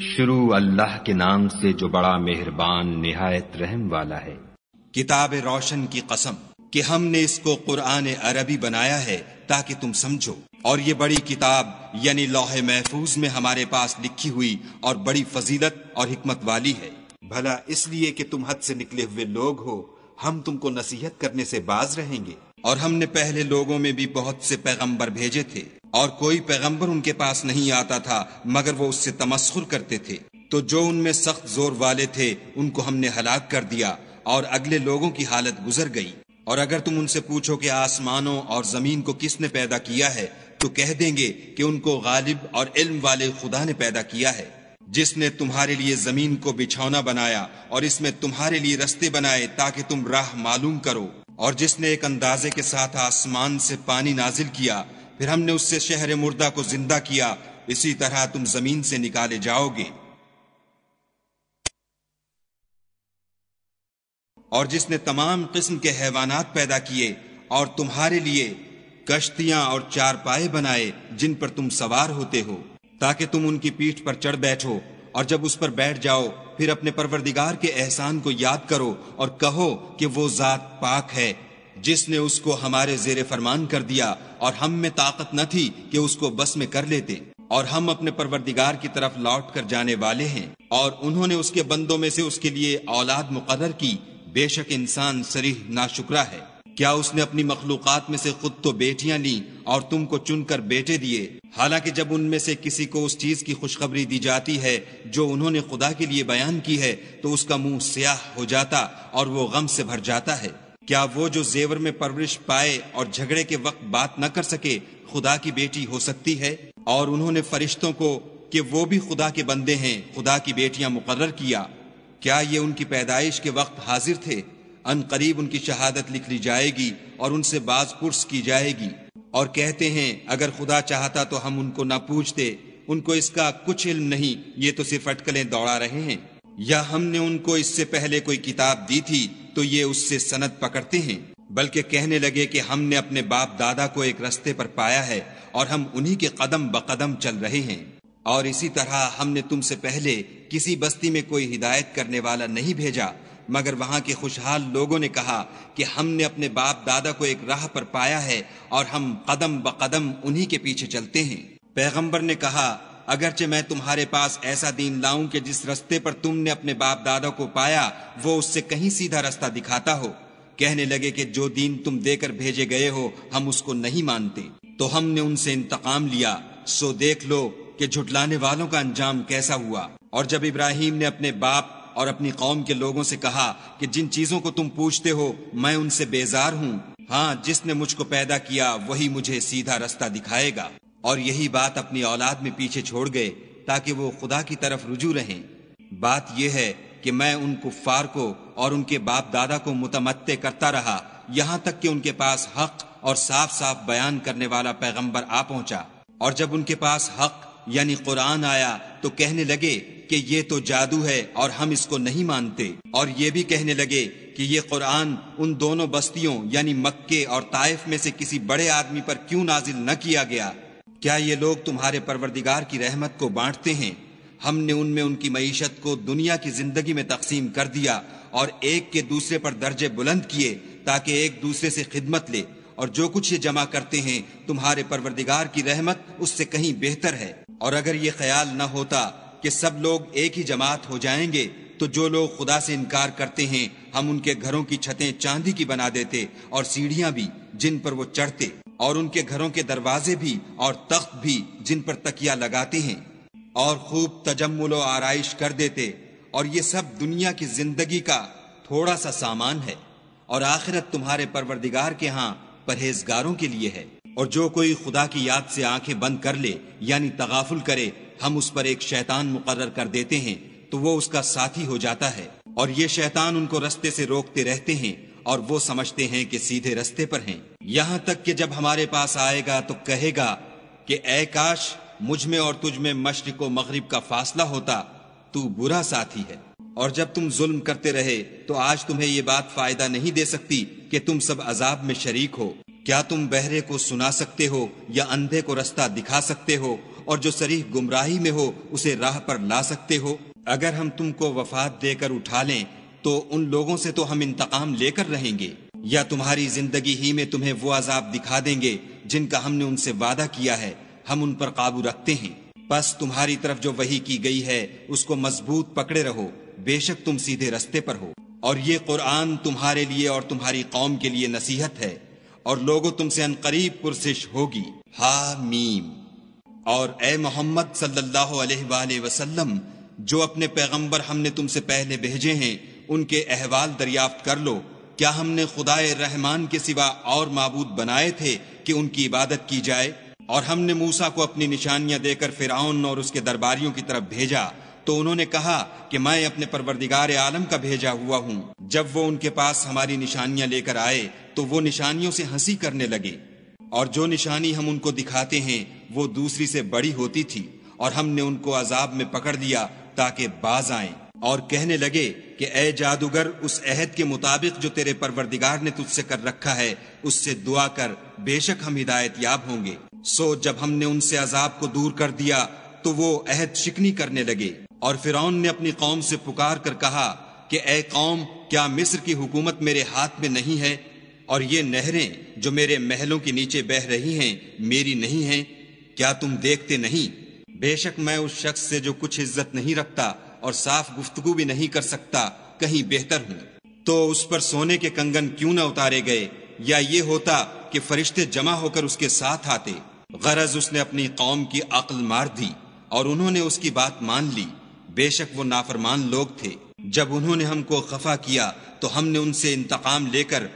शुरू अल्लाह के नाम से जो बड़ा मेहरबान निहायत रहम वाला है किताब रोशन की कसम कि हमने इसको कुरान अरबी बनाया है ताकि तुम समझो और ये बड़ी किताब यानी लोहे महफूज में हमारे पास लिखी हुई और बड़ी फजीलत और हिकमत वाली है भला इसलिए कि तुम हद से निकले हुए लोग हो हम तुमको नसीहत करने से बाज रहेंगे और हमने पहले लोगों में भी बहुत से पैगंबर भेजे थे और कोई पैगंबर उनके पास नहीं आता था मगर वो उससे तमस्खुर करते थे तो जो उनमें सख्त जोर वाले थे उनको हमने हलाक कर दिया और अगले लोगों की हालत गुजर गई और अगर तुम उनसे पूछो कि आसमानों और जमीन को किसने पैदा किया है तो कह देंगे कि उनको गालिब और इल्म वाले खुदा ने पैदा किया है जिसने तुम्हारे लिए जमीन को बिछौना बनाया और इसमें तुम्हारे लिए रस्ते बनाए ताकि तुम राह मालूम करो और जिसने एक अंदाजे के साथ आसमान से पानी नाजिल किया फिर हमने उससे शहर मुर्दा को जिंदा किया इसी तरह तुम जमीन से निकाले जाओगे और जिसने तमाम किस्म के हैवानात पैदा किए और तुम्हारे लिए कश्तियां और चारपाए बनाए जिन पर तुम सवार होते हो ताकि तुम उनकी पीठ पर चढ़ बैठो और जब उस पर बैठ जाओ फिर अपने परवरदिगार के एहसान को याद करो और कहो कि वो जात पाक है जिसने उसको हमारे जेर फरमान कर दिया और हम में ताकत न थी कि उसको बस में कर लेते और हम अपने परवरदिगार की तरफ लौट कर जाने वाले हैं और उन्होंने उसके बंदों में से उसके लिए औलाद मुकदर की बेशक इंसान सरीह नाशुक्रा है क्या उसने अपनी मखलूकत में से खुद तो बेटियां ली और तुमको चुनकर बेटे दिए हालांकि जब उनमें से किसी को उस चीज की खुशखबरी दी जाती है जो उन्होंने खुदा के लिए बयान की है तो उसका मुंह स्याह हो जाता और वो गम से भर जाता है क्या वो जो जेवर में परवरिश पाए और झगड़े के वक्त बात न कर सके खुदा की बेटी हो सकती है और उन्होंने फरिश्तों को कि वो भी खुदा के बंदे हैं खुदा की बेटियां मुकर किया क्या ये उनकी पैदाइश के वक्त हाजिर थे अन करीब उनकी शहादत लिख ली जाएगी और उनसे बाज पुरस की जाएगी और कहते हैं अगर खुदा चाहता तो हम उनको ना पूछते उनको इसका कुछ इल्म नहीं ये तो सिर्फ अटकलें दौड़ा रहे हैं या हमने उनको इससे पहले कोई किताब दी थी तो ये उससे सनद पकड़ते हैं बल्कि कहने लगे कि हमने अपने बाप दादा को एक रस्ते पर पाया है और हम उन्हीं के कदम ब कदम चल रहे हैं और इसी तरह हमने तुमसे पहले किसी बस्ती में कोई हिदायत करने वाला नहीं भेजा मगर वहां के खुशहाल लोगों ने कहा कि हमने अपने बाप दादा को एक राह पर पाया है और हम कदम ब कदम उन्हीं के पीछे चलते हैं पैगंबर ने कहा अगरचे मैं तुम्हारे पास ऐसा दीन लाऊं कि जिस रस्ते पर तुमने अपने बाप दादा को पाया वो उससे कहीं सीधा रास्ता दिखाता हो कहने लगे कि जो दीन तुम देकर भेजे गए हो हम उसको नहीं मानते तो हमने उनसे इंतकाम लिया सो देख लो कि झुटलाने वालों का अंजाम कैसा हुआ और जब इब्राहिम ने अपने बाप और अपनी कौम के लोगों से कहा कि जिन चीजों को तुम पूछते हो मैं उनसे बेजार हूँ हाँ जिसने मुझको पैदा किया वही मुझे सीधा रास्ता दिखाएगा और यही बात अपनी औलाद में पीछे छोड़ गए ताकि वो खुदा की तरफ रुजू रहें बात यह है कि मैं उन कुफ्फार को और उनके बाप दादा को मुतमत्ते करता रहा यहाँ तक कि उनके पास हक और साफ साफ बयान करने वाला पैगंबर आ पहुंचा और जब उनके पास हक यानी कुरान आया तो कहने लगे कि ये तो जादू है और हम इसको नहीं मानते और ये भी कहने लगे कि ये कुरान उन दोनों बस्तियों यानी मक्के और ताइफ में से किसी बड़े आदमी पर क्यों नाजिल न किया गया क्या ये लोग तुम्हारे परवरदिगार की रहमत को बांटते हैं हमने उनमें उनकी मीशत को दुनिया की जिंदगी में तकसीम कर दिया और एक के दूसरे पर दर्जे बुलंद किए ताकि एक दूसरे से खिदमत ले और जो कुछ ये जमा करते हैं तुम्हारे परवरदिगार की रहमत उससे कहीं बेहतर है और अगर ये ख्याल न होता कि सब लोग एक ही जमात हो जाएंगे तो जो लोग खुदा से इनकार करते हैं हम उनके घरों की छतें चांदी की बना देते और सीढ़ियां भी जिन पर वो चढ़ते और उनके घरों के दरवाजे भी और तख्त भी जिन पर तकिया लगाते हैं और खूब तजम्मुल आरइश कर देते और ये सब दुनिया की जिंदगी का थोड़ा सा सामान है और आखिरत तुम्हारे परवरदिगार के यहाँ परहेजगारों के लिए है और जो कोई खुदा की याद से आंखें बंद कर ले यानी तगाफुल करे हम उस पर एक शैतान मुकर कर देते हैं तो वो उसका साथी हो जाता है और ये शैतान उनको रस्ते से रोकते रहते हैं और वो समझते हैं कि सीधे रस्ते पर हैं यहाँ तक कि जब हमारे पास आएगा तो कहेगा कि ए काश मुझ में और तुझ में मशरक को मगरब का फासला होता तू बुरा साथी है और जब तुम जुल्म करते रहे तो आज तुम्हें ये बात फायदा नहीं दे सकती कि तुम सब अजाब में शरीक हो क्या तुम बहरे को सुना सकते हो या अंधे को रास्ता दिखा सकते हो और जो शरीफ गुमराही में हो उसे राह पर ला सकते हो अगर हम तुमको वफात देकर उठा लें तो उन लोगों से तो हम इंतकाम लेकर रहेंगे या तुम्हारी जिंदगी ही में तुम्हें वो अजाब दिखा देंगे जिनका हमने उनसे वादा किया है हम उन पर काबू रखते हैं बस तुम्हारी तरफ जो वही की गई है उसको मजबूत पकड़े रहो बेशक तुम सीधे रस्ते पर हो और ये कुरान तुम्हारे लिए और तुम्हारी कौम के लिए नसीहत है और लोगों तुमसे अनकरीब पुरसिश होगी हा मीम और ए मोहम्मद सल्लल्लाहु जो अपने पैगम्बर हमने तुमसे पहले भेजे हैं उनके अहवाल दरियाफ्त कर लो क्या हमने खुदाए रहमान के सिवा और मबूद बनाए थे कि उनकी इबादत की जाए और हमने मूसा को अपनी निशानियां देकर फिराउन और उसके दरबारियों की तरफ भेजा तो उन्होंने कहा कि मैं अपने परवरदिगार आलम का भेजा हुआ हूँ जब वो उनके पास हमारी निशानियां लेकर आए तो वो निशानियों से हंसी करने लगे और जो निशानी हम उनको दिखाते हैं वो दूसरी से बड़ी होती थी और हमने उनको अजाब में पकड़ लिया ताकि बाज आएं और कहने लगे कि ए जादूगर उस अहद के मुताबिक जो तेरे परवरदिगार ने तुझसे कर रखा है उससे दुआ कर बेशक हम हिदायत याब होंगे सो जब हमने उनसे अजाब को दूर कर दिया तो वो अहद शिकनी करने लगे और फिरौन ने अपनी कौम से पुकार कर कहा कि ए कौम क्या मिस्र की हुकूमत मेरे हाथ में नहीं है और ये नहरें जो मेरे महलों के नीचे बह रही हैं मेरी नहीं हैं क्या तुम देखते नहीं बेशक मैं उस शख्स से जो कुछ इज्जत नहीं रखता और साफ गुफ्तु भी नहीं कर सकता कहीं बेहतर हूँ तो उस पर सोने के कंगन क्यों न उतारे गए या ये होता कि फरिश्ते जमा होकर उसके साथ आते गरज उसने अपनी कौम की अक्ल मार दी और उन्होंने उसकी बात मान ली बेशक वो नाफरमान लोग थे जब उन्होंने हमको खफा किया तो हमने उनसे इंतकाम लेकर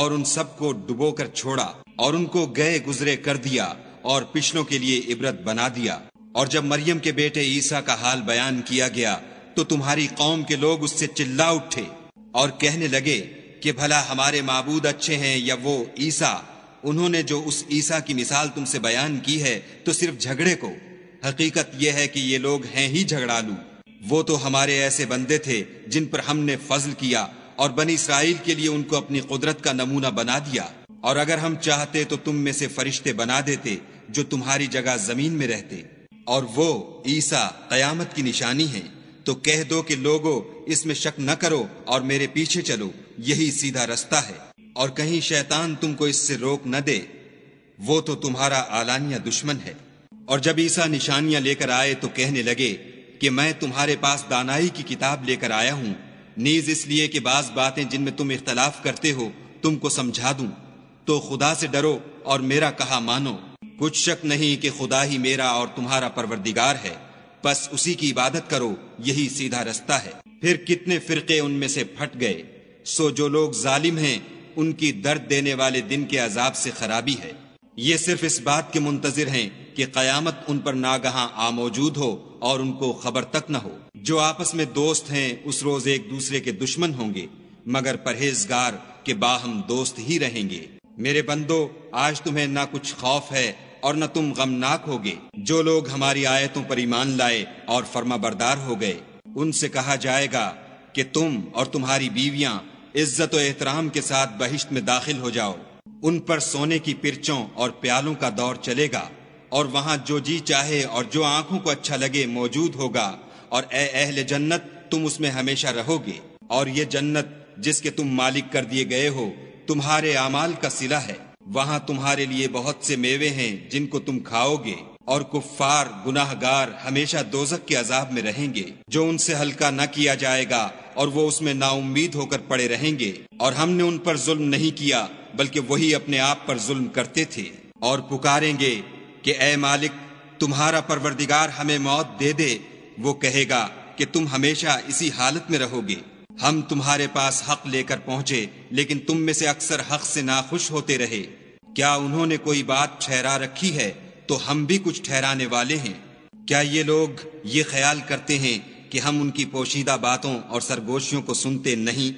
और उन सबको डुबो कर छोड़ा और उनको गए गुजरे कर दिया और पिछलों के लिए इबरत बना दिया और जब मरियम के बेटे ईसा का हाल बयान किया गया तो तुम्हारी कौम के लोग उससे चिल्ला उठे और कहने लगे कि भला हमारे मबूद अच्छे हैं या वो ईसा उन्होंने जो उस ईसा की मिसाल तुमसे बयान की है तो सिर्फ झगड़े को हकीकत यह है कि ये लोग हैं ही झगड़ा लू वो तो हमारे ऐसे बंदे थे जिन पर हमने फजल किया और बनी इसराइल के लिए उनको अपनी कुदरत का नमूना बना दिया और अगर हम चाहते तो तुम में से फरिश्ते बना देते जो तुम्हारी जगह जमीन में रहते और वो ईसा कयामत की निशानी है तो कह दो कि लोगो इसमें शक न करो और मेरे पीछे चलो यही सीधा रास्ता है और कहीं शैतान तुमको इससे रोक न दे वो तो तुम्हारा आलानिया दुश्मन है और जब ईसा निशानियां लेकर आए तो कहने लगे कि मैं तुम्हारे पास दानाई की किताब लेकर आया हूं नीज इसलिए कि बाज बातें जिनमें तुम इख्तलाफ करते हो तुमको समझा दू तो खुदा से डरो और मेरा कहा मानो कुछ शक नहीं कि खुदा ही मेरा और तुम्हारा परवरदिगार है बस उसी की इबादत करो यही सीधा रास्ता है फिर कितने फिरके उनमें से फट गए सो जो लोग जालिम हैं उनकी दर्द देने वाले दिन के अजाब से खराबी है ये सिर्फ इस बात के मुंतजर हैं कि कयामत उन पर नागहा आ मौजूद हो और उनको खबर तक न हो जो आपस में दोस्त हैं उस रोज एक दूसरे के दुश्मन होंगे मगर परहेजगार के बाहम दोस्त ही रहेंगे मेरे बंदो आज तुम्हें ना कुछ खौफ है और न तुम गमनाक होगे जो लोग हमारी आयतों पर ईमान लाए और फर्मा बरदार हो गए उनसे कहा जाएगा कि तुम और तुम्हारी बीवियां इज्जत और एहतराम के साथ बहिश्त में दाखिल हो जाओ उन पर सोने की पिरचों और प्यालों का दौर चलेगा और वहां जो जी चाहे और जो आंखों को अच्छा लगे मौजूद होगा और ए अहल जन्नत तुम उसमें हमेशा रहोगे और ये जन्नत जिसके तुम मालिक कर दिए गए हो तुम्हारे अमाल का सिला है वहाँ तुम्हारे लिए बहुत से मेवे हैं जिनको तुम खाओगे और कुफार गुनाहगार हमेशा दोजक के अजाब में रहेंगे जो उनसे हल्का न किया जाएगा और वो उसमें नाउमीद होकर पड़े रहेंगे और हमने उन पर जुल्म नहीं किया बल्कि वही अपने आप पर जुल्म करते थे और पुकारेंगे कि ए मालिक तुम्हारा परवरदिगार हमें मौत दे दे वो कहेगा कि तुम हमेशा इसी हालत में रहोगे हम तुम्हारे पास हक लेकर पहुंचे लेकिन तुम में से अक्सर हक से नाखुश होते रहे क्या उन्होंने कोई बात ठहरा रखी है तो हम भी कुछ ठहराने वाले हैं क्या ये लोग ये ख्याल करते हैं कि हम उनकी पोशीदा बातों और सरगोशियों को सुनते नहीं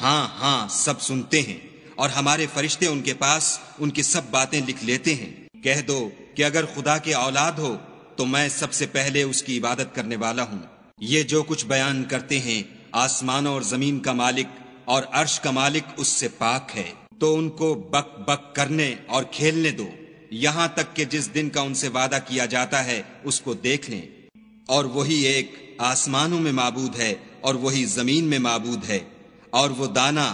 हाँ हाँ सब सुनते हैं और हमारे फरिश्ते उनके पास उनकी सब बातें लिख लेते हैं कह दो कि अगर खुदा के औलाद हो तो मैं सबसे पहले उसकी इबादत करने वाला हूँ ये जो कुछ बयान करते हैं आसमानों और जमीन का मालिक और अर्श का मालिक उससे पाक है तो उनको बक बक करने और खेलने दो यहां तक कि जिस दिन का उनसे वादा किया जाता है उसको देख लें और वही एक आसमानों में मबूद है और वही जमीन में मबूद है और वो दाना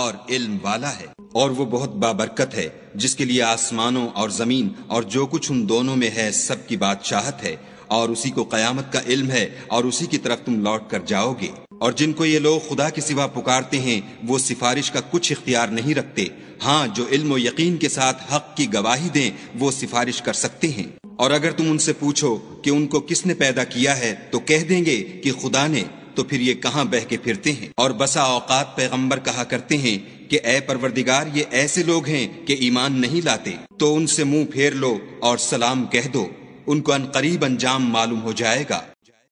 और इल्म वाला है और वो बहुत बाबरकत है जिसके लिए आसमानों और जमीन और जो कुछ उन दोनों में है सबकी बादशाहत है और उसी को कयामत का इल्म है और उसी की तरफ तुम लौट कर जाओगे और जिनको ये लोग खुदा के सिवा पुकारते हैं वो सिफारिश का कुछ इख्तियार नहीं रखते हाँ जो इल्म यकीन के साथ हक की गवाही दें वो सिफारिश कर सकते हैं और अगर तुम उनसे पूछो कि उनको किसने पैदा किया है तो कह देंगे कि खुदा ने तो फिर ये कहाँ बह के फिरते हैं और बसा औकात पैगम्बर कहा करते हैं कि ए परवरदिगार ये ऐसे लोग हैं कि ईमान नहीं लाते तो उनसे मुंह फेर लो और सलाम कह दो उनको अनकरीब अंजाम मालूम हो जाएगा